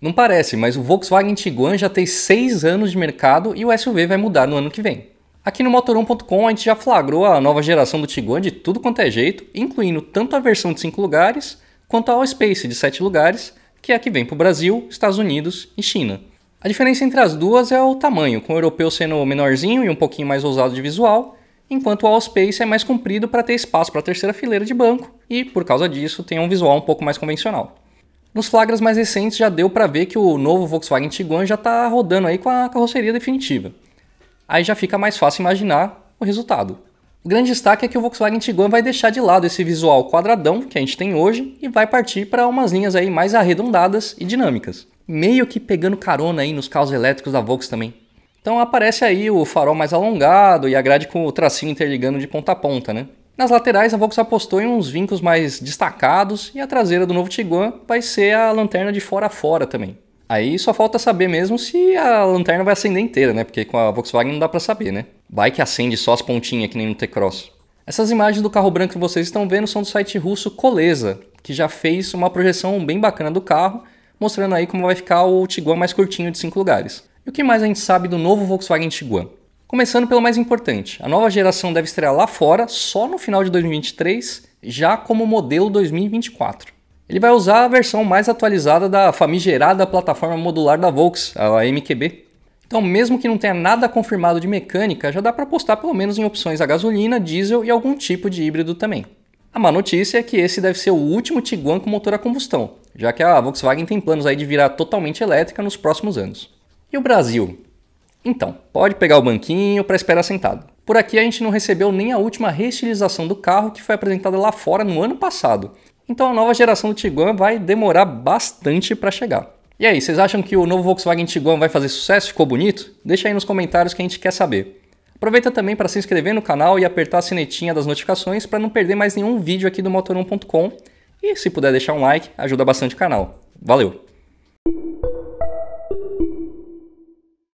Não parece, mas o Volkswagen Tiguan já tem 6 anos de mercado e o SUV vai mudar no ano que vem. Aqui no motoron.com a gente já flagrou a nova geração do Tiguan de tudo quanto é jeito, incluindo tanto a versão de 5 lugares quanto a All Space de 7 lugares, que é a que vem para o Brasil, Estados Unidos e China. A diferença entre as duas é o tamanho, com o europeu sendo menorzinho e um pouquinho mais ousado de visual, enquanto o Allspace é mais comprido para ter espaço para a terceira fileira de banco e, por causa disso, tem um visual um pouco mais convencional. Nos flagras mais recentes já deu para ver que o novo Volkswagen Tiguan já está rodando aí com a carroceria definitiva. Aí já fica mais fácil imaginar o resultado. O grande destaque é que o Volkswagen Tiguan vai deixar de lado esse visual quadradão que a gente tem hoje e vai partir para umas linhas aí mais arredondadas e dinâmicas, meio que pegando carona aí nos carros elétricos da Volkswagen também. Então aparece aí o farol mais alongado e a grade com o tracinho interligando de ponta a ponta, né? Nas laterais, a Volkswagen apostou em uns vincos mais destacados e a traseira do novo Tiguan vai ser a lanterna de fora a fora também. Aí só falta saber mesmo se a lanterna vai acender inteira, né? Porque com a Volkswagen não dá para saber, né? Vai que acende só as pontinhas que nem no T-Cross. Essas imagens do carro branco que vocês estão vendo são do site russo Colesa, que já fez uma projeção bem bacana do carro, mostrando aí como vai ficar o Tiguan mais curtinho de 5 lugares o que mais a gente sabe do novo Volkswagen Tiguan? Começando pelo mais importante, a nova geração deve estrear lá fora só no final de 2023, já como modelo 2024. Ele vai usar a versão mais atualizada da famigerada plataforma modular da Volkswagen a MQB. Então, mesmo que não tenha nada confirmado de mecânica, já dá para apostar pelo menos em opções a gasolina, diesel e algum tipo de híbrido também. A má notícia é que esse deve ser o último Tiguan com motor a combustão, já que a Volkswagen tem planos aí de virar totalmente elétrica nos próximos anos. E o Brasil? Então, pode pegar o banquinho para esperar sentado. Por aqui a gente não recebeu nem a última reestilização do carro que foi apresentada lá fora no ano passado. Então a nova geração do Tiguan vai demorar bastante para chegar. E aí, vocês acham que o novo Volkswagen Tiguan vai fazer sucesso? Ficou bonito? Deixa aí nos comentários que a gente quer saber. Aproveita também para se inscrever no canal e apertar a sinetinha das notificações para não perder mais nenhum vídeo aqui do motor1.com. E se puder deixar um like, ajuda bastante o canal. Valeu!